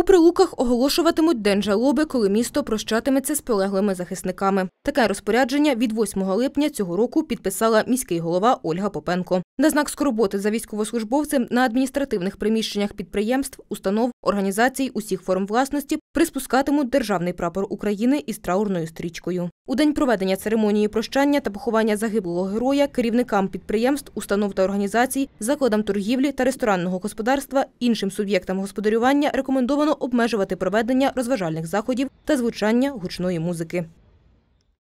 У прилуках оголошуватимуть день жалоби, коли місто прощатиметься з полеглими захисниками. Таке розпорядження від 8 липня цього року підписала міський голова Ольга Попенко. На знак скорботи за військовослужбовцем на адміністративних приміщеннях підприємств, установ, організацій усіх форм власності приспускатимуть державний прапор України із траурною стрічкою. У день проведення церемонії прощання та поховання загиблого героя керівникам підприємств, установ та організацій, закладам торгівлі та ресторанного господарства, іншим суб'єктам господарювання рекомендовано обмежувати проведення розважальних заходів та звучання гучної музики.